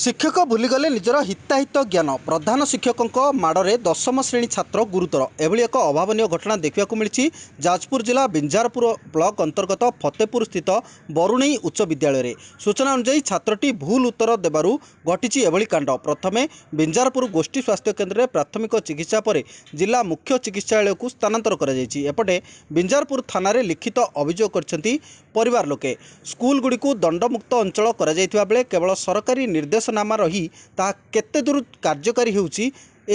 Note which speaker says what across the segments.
Speaker 1: ଶିକ୍ଷକ ଭୁଲିଗଲେ ନିଜର ହିତାହିତ ଜ୍ଞାନ ପ୍ରଧାନ ଶିକ୍ଷକଙ୍କ ମାଡ଼ରେ ଦଶମ ଶ୍ରେଣୀ ଛାତ୍ର ଗୁରୁତର ଏଭଳି ଏକ ଅଭାବନୀୟ ଘଟଣା ଦେଖିବାକୁ ମିଳିଛି ଯାଜପୁର ଜିଲ୍ଲା ବିଞ୍ଜାରପୁର ବ୍ଲକ ଅନ୍ତର୍ଗତ ଫତେପୁର ସ୍ଥିତ ବରୁଣେଇ ଉଚ୍ଚ ବିଦ୍ୟାଳୟରେ ସୂଚନା ଅନୁଯାୟୀ ଛାତ୍ରଟି ଭୁଲ ଉତ୍ତର ଦେବାରୁ ଘଟିଛି ଏଭଳି କାଣ୍ଡ ପ୍ରଥମେ ବିଞ୍ଜାରପୁର ଗୋଷ୍ଠୀ ସ୍ୱାସ୍ଥ୍ୟ କେନ୍ଦ୍ରରେ ପ୍ରାଥମିକ ଚିକିତ୍ସା ପରେ ଜିଲ୍ଲା ମୁଖ୍ୟ ଚିକିତ୍ସାଳୟକୁ ସ୍ଥାନାନ୍ତର କରାଯାଇଛି ଏପଟେ ବିଞ୍ଜାରପୁର ଥାନାରେ ଲିଖିତ ଅଭିଯୋଗ କରିଛନ୍ତି ପରିବାର ଲୋକେ ସ୍କୁଲଗୁଡ଼ିକୁ ଦଣ୍ଡମୁକ୍ତ ଅଞ୍ଚଳ କରାଯାଇଥିବା ବେଳେ କେବଳ ସରକାରୀ ନିର୍ଦ୍ଦେଶ ନିର୍ଦ୍ଦେଶନାମା ରହି ତାହା କେତେ ଦୂର କାର୍ଯ୍ୟକାରୀ ହେଉଛି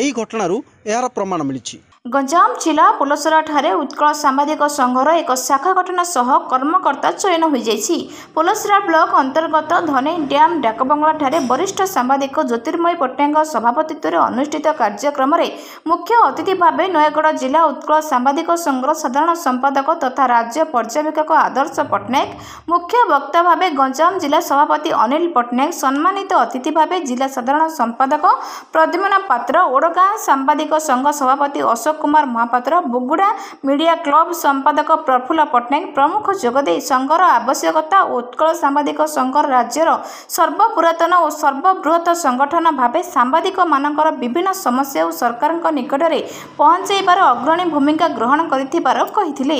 Speaker 1: ଏହି ଘଟଣାରୁ ଏହାର ପ୍ରମାଣ
Speaker 2: ମିଳିଛି ଗଞ୍ଜାମ ଜିଲ୍ଲା ପୋଲସରାଠାରେ ଉତ୍କଳ ସାମ୍ବାଦିକ ସଂଘର ଏକ ଶାଖା ଗଠନ ସହ କର୍ମକର୍ତ୍ତା ଚୟନ ହୋଇଯାଇଛି ପୋଲସରା ବ୍ଲକ ଅନ୍ତର୍ଗତ ଧନେଇ ଡ୍ୟାମ୍ ଡାକବଙ୍ଗଳାଠାରେ ବରିଷ୍ଠ ସାମ୍ବାଦିକ ଜ୍ୟୋତିର୍ମୟୀ ପଟ୍ଟନାୟକଙ୍କ ସଭାପତିତ୍ୱରେ ଅନୁଷ୍ଠିତ କାର୍ଯ୍ୟକ୍ରମରେ ମୁଖ୍ୟ ଅତିଥି ଭାବେ ନୟାଗଡ଼ ଜିଲ୍ଲା ଉତ୍କଳ ସାମ୍ବାଦିକ ସଂଘର ସାଧାରଣ ସମ୍ପାଦକ ତଥା ରାଜ୍ୟ ପର୍ଯ୍ୟବେକ୍ଷକ ଆଦର୍ଶ ପଟ୍ଟନାୟକ ମୁଖ୍ୟ ବକ୍ତା ଭାବେ ଗଞ୍ଜାମ ଜିଲ୍ଲା ସଭାପତି ଅନିଲ ପଟ୍ଟନାୟକ ସମ୍ମାନିତ ଅତିଥି ଭାବେ ଜିଲ୍ଲା ସାଧାରଣ ସମ୍ପାଦକ ପ୍ରଦ୍ୟୁମ୍ନ ପାତ୍ର ଓଡ଼ଗାଁ ସାମ୍ବାଦିକ ସଂଘ ସଭାପତି ଅଶୋକ ଅଶୋକ କୁମାର ମହାପାତ୍ର ବୁଗୁଡ଼ା ମିଡ଼ିଆ କ୍ଲବ ସମ୍ପାଦକ ପ୍ରଫୁଲ୍ଲ ପଟ୍ଟନାୟକ ପ୍ରମୁଖ ଯୋଗଦେଇ ସଂଘର ଆବଶ୍ୟକତା ଓ ଉତ୍କଳ ସାମ୍ବାଦିକ ସଂଘ ରାଜ୍ୟର ସର୍ବପୁରାତନ ଓ ସର୍ବବୃହତ ସଂଗଠନ ଭାବେ ସାମ୍ବାଦିକମାନଙ୍କର ବିଭିନ୍ନ ସମସ୍ୟା ଓ ସରକାରଙ୍କ ନିକଟରେ ପହଞ୍ଚାଇବାର ଅଗ୍ରଣୀ ଭୂମିକା ଗ୍ରହଣ କରିଥିବାର କହିଥିଲେ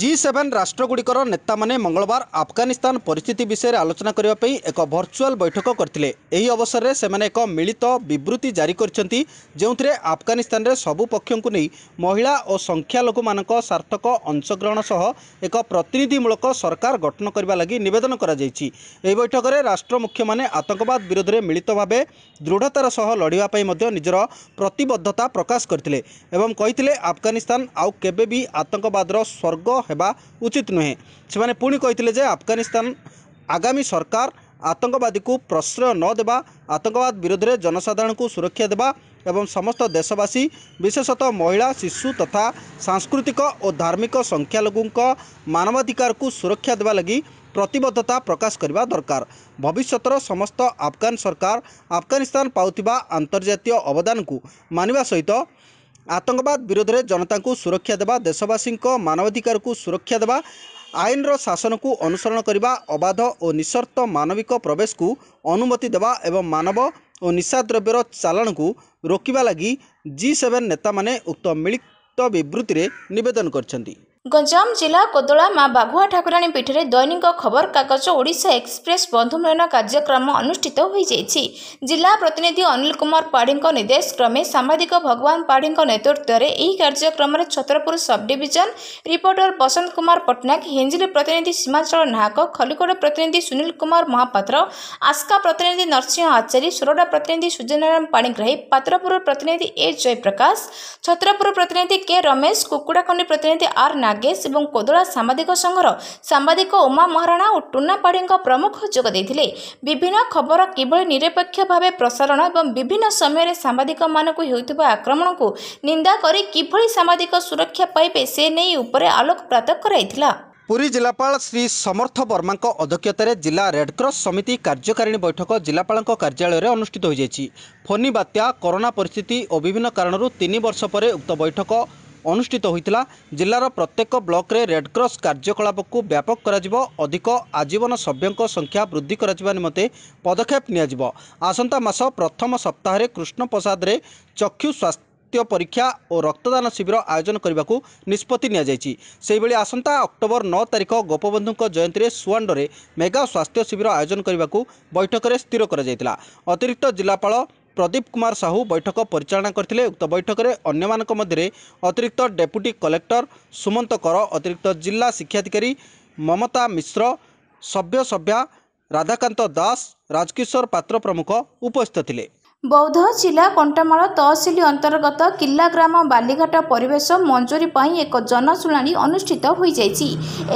Speaker 2: জি ସେଭେନ୍ ରାଷ୍ଟ୍ରଗୁଡ଼ିକର
Speaker 1: ନେତାମାନେ ମଙ୍ଗଳବାର ଆଫଗାନିସ୍ତାନ ପରିସ୍ଥିତି ବିଷୟରେ ଆଲୋଚନା କରିବା ପାଇଁ ଏକ ଭର୍ଚୁଆଲ୍ ବୈଠକ କରିଥିଲେ ଏହି ଅବସରରେ ସେମାନେ ଏକ ମିଳିତ ବିବୃତ୍ତି ଜାରି କରିଛନ୍ତି ଯେଉଁଥିରେ ଆଫଗାନିସ୍ତାନରେ ସବୁ ପକ୍ଷଙ୍କୁ ନେଇ ମହିଳା ଓ ସଂଖ୍ୟାଲଘୁମାନଙ୍କ ସାର୍ଥକ ଅଂଶଗ୍ରହଣ ସହ ଏକ ପ୍ରତିନିଧିମୂଳକ ସରକାର ଗଠନ କରିବା ଲାଗି ନିବେଦନ କରାଯାଇଛି ଏହି ବୈଠକରେ ରାଷ୍ଟ୍ର ମୁଖ୍ୟମାନେ ଆତଙ୍କବାଦ ବିରୋଧରେ ମିଳିତ ଭାବେ ଦୃଢ଼ତାର ସହ ଲଢ଼ିବା ପାଇଁ ମଧ୍ୟ ନିଜର ପ୍ରତିବଦ୍ଧତା ପ୍ରକାଶ କରିଥିଲେ ଏବଂ କହିଥିଲେ ଆଫଗାନିସ୍ତାନ ଆଉ କେବେ ବି ଆତଙ୍କବାଦର ସ୍ୱର୍ଗ चित नुहेँ पिले आफगानिस्तान आगामी सरकार आतङ्कवादीको प्रश्रय नदेवा आतङ्कवाद विरोधले जनसाधारणको सुरक्षा दबा देशवासी विशेषतः महिला शिशु तथा सांस्कृतिक औ धार्मिक संख्यालघु मनवाधिकारको सुरक्षा दबा प्रतिबद्धता प्रकाशको दरकार भविष्य समस्त आफगान सरकार आफगानिस्तान पार्जातीय अवदानको मिसित ଆତଙ୍କବାଦ ବିରୋଧରେ ଜନତାଙ୍କୁ ସୁରକ୍ଷା ଦେବା ଦେଶବାସୀଙ୍କ ମାନବାଧିକାରକୁ ସୁରକ୍ଷା ଦେବା ଆଇନର ଶାସନକୁ ଅନୁସରଣ କରିବା ଅବାଧ ଓ ନିଃସର୍ତ୍ତ ମାନବିକ ପ୍ରବେଶକୁ ଅନୁମତି ଦେବା ଏବଂ ମାନବ ଓ ନିଶାଦ୍ରବ୍ୟର ଚାଲାଣକୁ ରୋକିବା ଲାଗି ଜି ସେଭେନ୍ ନେତାମାନେ ଉକ୍ତ ମିଳିତ ବିବୃତ୍ତିରେ ନିବେଦନ କରିଛନ୍ତି
Speaker 2: ଗଞ୍ଜାମ ଜିଲ୍ଲା କୋଦଳା ମା ବାଘୁଆ ଠାକୁରାଣୀ ପୀଠରେ ଦୈନିକ ଖବରକାଗଜ ଓଡ଼ିଶା ଏକ୍ସପ୍ରେସ୍ ବନ୍ଧୁମିଳନ କାର୍ଯ୍ୟକ୍ରମ ଅନୁଷ୍ଠିତ ହୋଇଯାଇଛି ଜିଲ୍ଲା ପ୍ରତିନିଧି ଅନିଲ କୁମାର ପାଢ଼ୀଙ୍କ ନିର୍ଦ୍ଦେଶକ୍ରମେ ସାମ୍ବାଦିକ ଭଗବାନ ପାଢ଼ୀଙ୍କ ନେତୃତ୍ୱରେ ଏହି କାର୍ଯ୍ୟକ୍ରମରେ ଛତ୍ରପୁର ସବ୍ଡିଭିଜନ ରିପୋର୍ଟର ବସନ୍ତ କୁମାର ପଟ୍ଟନାୟକ ହିଞ୍ଜିଲି ପ୍ରତିନିଧି ସୀମାଚଳ ନାହକ ଖଲିକୋଟ ପ୍ରତିନିଧି ସୁନୀଲ କୁମାର ମହାପାତ୍ର ଆସ୍କା ପ୍ରତିନିଧି ନରସିଂହ ଆଚାରୀ ସୋରଡ଼ା ପ୍ରତିନିଧି ସୂର୍ଯ୍ୟନାରାୟଣ ପାଣିଗ୍ରାହୀ ପାତ୍ରପୁର ପ୍ରତିନିଧି ଏ ଜୟପ୍ରକାଶ ଛତ୍ରପୁର ପ୍ରତିନିଧି କେ ରମେଶ କୁକୁଡ଼ାଖଣ୍ଡି ପ୍ରତିନିଧି ଆର୍ ନାୟକ ନାଗେଶ ଏବଂ କୋଦଳା ସାମ୍ବାଦିକ ସଂଘର ସାମ୍ବାଦିକ ଉମା ମହାରଣା ଓ ଟୁନା ପାଢୀଙ୍କ ପ୍ରମୁଖ ଯୋଗ ଦେଇଥିଲେ ବିଭିନ୍ନ ଖବର କିଭଳି ନିରପେକ୍ଷ ଭାବେ ପ୍ରସାରଣ ଏବଂ ବିଭିନ୍ନ ସମୟରେ ସାମ୍ବାଦିକମାନଙ୍କୁ ହେଉଥିବା ଆକ୍ରମଣକୁ ନିନ୍ଦା କରି କିଭଳି ସାମ୍ବାଦିକ ସୁରକ୍ଷା ପାଇବେ ସେ ନେଇ ଉପରେ ଆଲୋକପ୍ରାତ କରାଇଥିଲା
Speaker 1: ପୁରୀ ଜିଲ୍ଲାପାଳ ଶ୍ରୀ ସମର୍ଥ ବର୍ମାଙ୍କ ଅଧ୍ୟକ୍ଷତାରେ ଜିଲ୍ଲା ରେଡ୍କ୍ରସ୍ ସମିତି କାର୍ଯ୍ୟକାରିଣୀ ବୈଠକ ଜିଲ୍ଲାପାଳଙ୍କ କାର୍ଯ୍ୟାଳୟରେ ଅନୁଷ୍ଠିତ ହୋଇଯାଇଛି ଫନି ବାତ୍ୟା କରୋନା ପରିସ୍ଥିତି ଓ ବିଭିନ୍ନ କାରଣରୁ ତିନି ବର୍ଷ ପରେ ଉକ୍ତ ବୈଠକ ଅନୁଷ୍ଠିତ ହୋଇଥିଲା ଜିଲ୍ଲାର ପ୍ରତ୍ୟେକ ବ୍ଲକରେ ରେଡ୍କ୍ରସ କାର୍ଯ୍ୟକଳାପକୁ ବ୍ୟାପକ କରାଯିବ ଅଧିକ ଆଜୀବନ ସଭ୍ୟଙ୍କ ସଂଖ୍ୟା ବୃଦ୍ଧି କରାଯିବା ନିମନ୍ତେ ପଦକ୍ଷେପ ନିଆଯିବ ଆସନ୍ତା ମାସ ପ୍ରଥମ ସପ୍ତାହରେ କୃଷ୍ଣପ୍ରସାଦରେ ଚକ୍ଷୁ ସ୍ୱାସ୍ଥ୍ୟ ପରୀକ୍ଷା ଓ ରକ୍ତଦାନ ଶିବିର ଆୟୋଜନ କରିବାକୁ ନିଷ୍ପତ୍ତି ନିଆଯାଇଛି ସେହିଭଳି ଆସନ୍ତା ଅକ୍ଟୋବର ନଅ ତାରିଖ ଗୋପବନ୍ଧୁଙ୍କ ଜୟନ୍ତୀରେ ସୁଆଣ୍ଡରେ ମେଗା ସ୍ୱାସ୍ଥ୍ୟ ଶିବିର ଆୟୋଜନ କରିବାକୁ ବୈଠକରେ ସ୍ଥିର କରାଯାଇଥିଲା ଅତିରିକ୍ତ ଜିଲ୍ଲାପାଳ ପ୍ରଦୀପ କୁମାର ସାହୁ ବୈଠକ ପରିଚାଳନା କରିଥିଲେ ଉକ୍ତ ବୈଠକରେ ଅନ୍ୟମାନଙ୍କ ମଧ୍ୟରେ ଅତିରିକ୍ତ ଡେପୁଟି କଲେକ୍ଟର ସୁମନ୍ତ କର ଅତିରିକ୍ତ ଜିଲ୍ଲା ଶିକ୍ଷାଧିକାରୀ ମମତା ମିଶ୍ର ସଭ୍ୟସଭ୍ୟା ରାଧାକାନ୍ତ ଦାସ ରାଜକିଶୋର ପାତ୍ର ପ୍ରମୁଖ ଉପସ୍ଥିତ ଥିଲେ
Speaker 2: ବୌଦ୍ଧ ଜିଲ୍ଲା କଣ୍ଟାମାଳ ତହସିଲ ଅନ୍ତର୍ଗତ କିଲ୍ଲା ଗ୍ରାମ ବାଲିଘାଟ ପରିବେଶ ମଞ୍ଜୁରୀ ପାଇଁ ଏକ ଜନଶୁଣାଣି ଅନୁଷ୍ଠିତ ହୋଇଯାଇଛି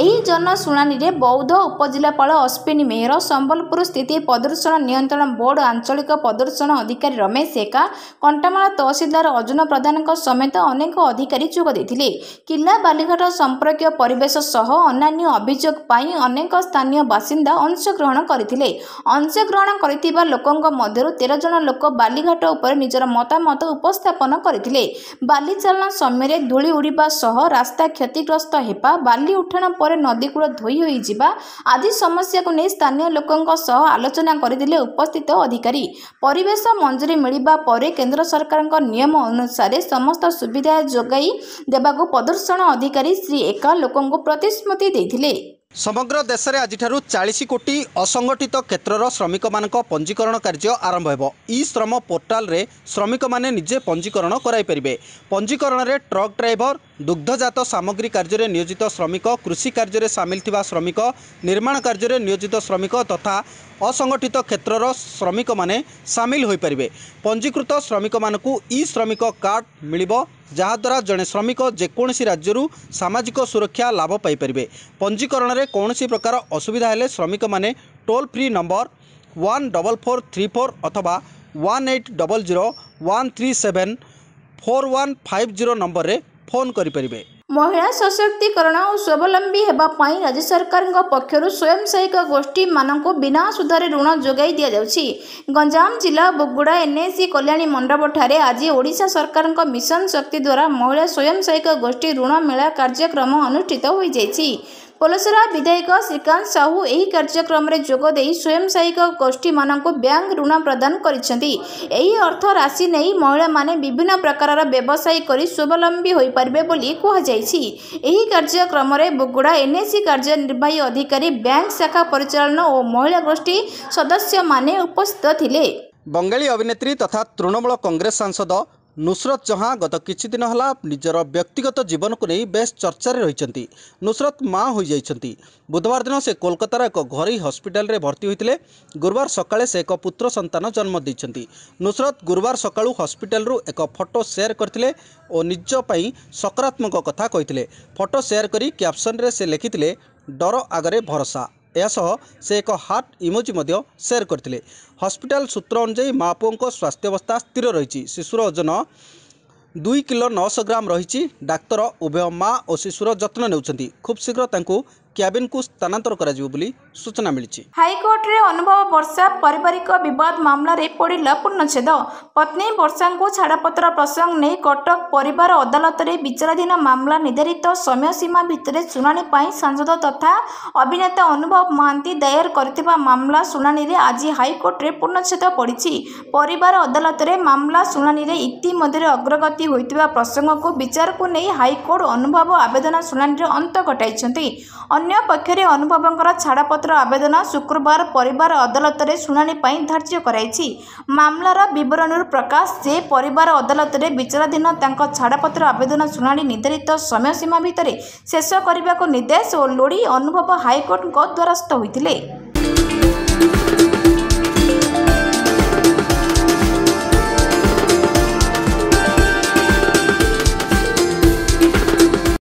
Speaker 2: ଏହି ଜନଶୁଣାଣିରେ ବୌଦ୍ଧ ଉପଜିଲ୍ଲାପାଳ ଅଶ୍ୱିନୀ ମେହେର ସମ୍ବଲପୁର ସ୍ଥିତି ପ୍ରଦୂଷଣ ନିୟନ୍ତ୍ରଣ ବୋର୍ଡ ଆଞ୍ଚଳିକ ପ୍ରଦୂଷଣ ଅଧିକାରୀ ରମେଶ ଏକା କଣ୍ଟାମାଳ ତହସିଲଦାର ଅର୍ଜୁନ ପ୍ରଧାନଙ୍କ ସମେତ ଅନେକ ଅଧିକାରୀ ଯୋଗ ଦେଇଥିଲେ କିଲ୍ଲା ବାଲିଘାଟ ସମ୍ପର୍କୀୟ ପରିବେଶ ସହ ଅନ୍ୟାନ୍ୟ ଅଭିଯୋଗ ପାଇଁ ଅନେକ ସ୍ଥାନୀୟ ବାସିନ୍ଦା ଅଂଶଗ୍ରହଣ କରିଥିଲେ ଅଂଶଗ୍ରହଣ କରିଥିବା ଲୋକଙ୍କ ମଧ୍ୟରୁ ତେର ଜଣ ଲୋକ ବାଲିଘାଟ ଉପରେ ନିଜର ମତାମତ ଉପସ୍ଥାପନ କରିଥିଲେ ବାଲିଚାଳନା ସମୟରେ ଧୂଳି ଉଡ଼ିବା ସହ ରାସ୍ତା କ୍ଷତିଗ୍ରସ୍ତ ହେବା ବାଲି ଉଠାଣ ପରେ ନଦୀକୂଳ ଧୋଇ ହୋଇଯିବା ଆଦି ସମସ୍ୟାକୁ ନେଇ ସ୍ଥାନୀୟ ଲୋକଙ୍କ ସହ ଆଲୋଚନା କରିଥିଲେ ଉପସ୍ଥିତ ଅଧିକାରୀ ପରିବେଶ ମଞ୍ଜୁରୀ ମିଳିବା ପରେ କେନ୍ଦ୍ର ସରକାରଙ୍କ ନିୟମ ଅନୁସାରେ ସମସ୍ତ ସୁବିଧା ଯୋଗାଇ ଦେବାକୁ ପ୍ରଦର୍ଶନ ଅଧିକାରୀ ଶ୍ରୀ ଏକା ଲୋକଙ୍କୁ ପ୍ରତିଶ୍ରୁତି ଦେଇଥିଲେ
Speaker 1: ସମଗ୍ର ଦେଶରେ ଆଜିଠାରୁ ଚାଳିଶ କୋଟି ଅସଙ୍ଗଠିତ କ୍ଷେତ୍ରର ଶ୍ରମିକମାନଙ୍କ ପଞ୍ଜୀକରଣ କାର୍ଯ୍ୟ ଆରମ୍ଭ ହେବ ଇ ଶ୍ରମ ପୋର୍ଟାଲରେ ଶ୍ରମିକମାନେ ନିଜେ ପଞ୍ଜୀକରଣ କରାଇପାରିବେ ପଞ୍ଜୀକରଣରେ ଟ୍ରକ୍ ଡ୍ରାଇଭର ଦୁଗ୍ଧଜାତ ସାମଗ୍ରୀ କାର୍ଯ୍ୟରେ ନିୟୋଜିତ ଶ୍ରମିକ କୃଷି କାର୍ଯ୍ୟରେ ସାମିଲ ଥିବା ଶ୍ରମିକ ନିର୍ମାଣ କାର୍ଯ୍ୟରେ ନିୟୋଜିତ ଶ୍ରମିକ ତଥା ଅସଙ୍ଗଠିତ କ୍ଷେତ୍ରର ଶ୍ରମିକମାନେ ସାମିଲ ହୋଇପାରିବେ ପଞ୍ଜୀକୃତ ଶ୍ରମିକମାନଙ୍କୁ ଇ ଶ୍ରମିକ କାର୍ଡ଼ ମିଳିବ ଯାହାଦ୍ୱାରା ଜଣେ ଶ୍ରମିକ ଯେକୌଣସି ରାଜ୍ୟରୁ ସାମାଜିକ ସୁରକ୍ଷା ଲାଭ ପାଇପାରିବେ ପଞ୍ଜୀକରଣରେ କୌଣସି ପ୍ରକାର ଅସୁବିଧା ହେଲେ ଶ୍ରମିକମାନେ toll free number one double four three four ଅଥବା one eight double zero one three seven four one five zero ନମ୍ବରରେ ଫୋନ୍ କରିପାରିବେ
Speaker 2: ମହିଳା ସଶକ୍ତିକରଣ ଓ ସ୍ୱାବଲମ୍ବୀ ହେବା ପାଇଁ ରାଜ୍ୟ ସରକାରଙ୍କ ପକ୍ଷରୁ ସ୍ୱୟଂସହାୟକ ଗୋଷ୍ଠୀମାନଙ୍କୁ ବିନା ସୁଧରେ ଋଣ ଯୋଗାଇ ଦିଆଯାଉଛି ଗଞ୍ଜାମ ଜିଲ୍ଲା ବୁଗୁଡ଼ା ଏନ୍ଏସି କଲ୍ୟାଣୀ ମଣ୍ଡପଠାରେ ଆଜି ଓଡ଼ିଶା ସରକାରଙ୍କ ମିଶନ ଶକ୍ତି ଦ୍ୱାରା ମହିଳା ସ୍ୱୟଂସହାୟକ ଗୋଷ୍ଠୀ ଋଣ ମେଳା କାର୍ଯ୍ୟକ୍ରମ ଅନୁଷ୍ଠିତ ହୋଇଯାଇଛି ପୋଲସରା ବିଧାୟକ ଶ୍ରୀକାନ୍ତ ସାହୁ ଏହି କାର୍ଯ୍ୟକ୍ରମରେ ଯୋଗ ଦେଇ ସ୍ୱୟଂସହାୟକ ଗୋଷ୍ଠୀମାନଙ୍କୁ ବ୍ୟାଙ୍କ ଋଣ ପ୍ରଦାନ କରିଛନ୍ତି ଏହି ଅର୍ଥ ରାଶି ନେଇ ମହିଳାମାନେ ବିଭିନ୍ନ ପ୍ରକାରର ବ୍ୟବସାୟ କରି ସ୍ୱାବଲମ୍ବୀ ହୋଇପାରିବେ ବୋଲି କୁହାଯାଇଛି ଏହି କାର୍ଯ୍ୟକ୍ରମରେ ବୁଗୁଡ଼ା ଏନ୍ଏସି କାର୍ଯ୍ୟନିର୍ବାହୀ ଅଧିକାରୀ ବ୍ୟାଙ୍କ ଶାଖା ପରିଚାଳନା ଓ ମହିଳା ଗୋଷ୍ଠୀ ସଦସ୍ୟମାନେ ଉପସ୍ଥିତ ଥିଲେ
Speaker 1: ବଙ୍ଗାଳୀ ଅଭିନେତ୍ରୀ ତଥା ତୃଣମୂଳ କଂଗ୍ରେସ ସାଂସଦ नुसरत जहाँ गत किद निजर व्यक्तिगत जीवन को नहीं बेस चर्चार रही नुसरत माँ हुन्छ बुधबार दिन से कोलकार एक घर हस्पिटाल भर्ती होते गुरुवार सकाले से एक पुत्र सतान जन्म दिन्छ नुसरत गुरुबार सकालु हस्पिटालु एक फटो सेयार करते ଓ ନିଜ ପାଇଁ ସକାରାତ୍ମକ କଥା କହିଥିଲେ ଫଟୋ ସେୟାର କରି କ୍ୟାପ୍ସନରେ ସେ ଲେଖିଥିଲେ ଡର ଏହାସହ ସେ ଏକ ହାର୍ଟ ଇମୋଜି ମଧ୍ୟ ସେୟାର କରିଥିଲେ ହସ୍ପିଟାଲ ସୂତ୍ର ଅନୁଯାୟୀ ମା ପୁଅଙ୍କ ସ୍ୱାସ୍ଥ୍ୟାବସ୍ଥା ସ୍ଥିର ରହିଛି ଶିଶୁର ଓଜନ ଦୁଇ କିଲୋ ନଅଶହ ଗ୍ରାମ ରହିଛି ଡାକ୍ତର ଉଭୟ ମା ଓ ଶିଶୁର ଯତ୍ନ ନେଉଛନ୍ତି ଖୁବ୍ ଶୀଘ୍ର ତାଙ୍କୁ କ୍ୟାବିନ୍କୁ ସ୍ଥାନାନ୍ତର କରାଯିବ ବୋଲି ସୂଚନା ମିଳିଛି
Speaker 2: ହାଇକୋର୍ଟରେ ଅନୁଭବ ବର୍ଷା ପାରିବାରିକ ବିବାଦ ମାମଲାରେ ପଡ଼ିଲା ପୂର୍ଣ୍ଣଚ୍ଛେଦ ପତ୍ନୀ ବର୍ଷାଙ୍କୁ ଛାଡ଼ପତ୍ର ପ୍ରସଙ୍ଗ ନେଇ କଟକ ପରିବାର ଅଦାଲତରେ ବିଚାରାଧୀନ ମାମଲା ନିର୍ଦ୍ଧାରିତ ସମୟ ସୀମା ଭିତରେ ଶୁଣାଣି ପାଇଁ ସାଂସଦ ତଥା ଅଭିନେତା ଅନୁଭବ ମହାନ୍ତି ଦାୟର କରିଥିବା ମାମଲା ଶୁଣାଣିରେ ଆଜି ହାଇକୋର୍ଟରେ ପୂର୍ଣ୍ଣଚ୍ଛେଦ ପଡ଼ିଛି ପରିବାର ଅଦାଲତରେ ମାମଲା ଶୁଣାଣିରେ ଇତିମଧ୍ୟରେ ଅଗ୍ରଗତି ହୋଇଥିବା ପ୍ରସଙ୍ଗକୁ ବିଚାରକୁ ନେଇ ହାଇକୋର୍ଟ ଅନୁଭବ ଆବେଦନ ଶୁଣାଣିରେ ଅନ୍ତ ଘଟାଇଛନ୍ତି ଅନ୍ୟ ପକ୍ଷରେ ଅନୁଭବଙ୍କର ଛାଡ଼ପତ୍ର ଆବେଦନ ଶୁକ୍ରବାର ପରିବାର ଅଦାଲତରେ ଶୁଣାଣି ପାଇଁ ଧାର୍ଯ୍ୟ କରାଇଛି ମାମଲାର ବିବରଣୀରୁ ପ୍ରକାଶ ଯେ ପରିବାର ଅଦାଲତରେ ବିଚାରାଧୀନ ତାଙ୍କ ଛାଡ଼ପତ୍ର ଆବେଦନ ଶୁଣାଣି ନିର୍ଦ୍ଧାରିତ ସମୟସୀମା ଭିତରେ ଶେଷ କରିବାକୁ ନିର୍ଦ୍ଦେଶ ଓ ଲୋଡ଼ି ଅନୁଭବ ହାଇକୋର୍ଟଙ୍କ ଦ୍ୱାରସ୍ଥ ହୋଇଥିଲେ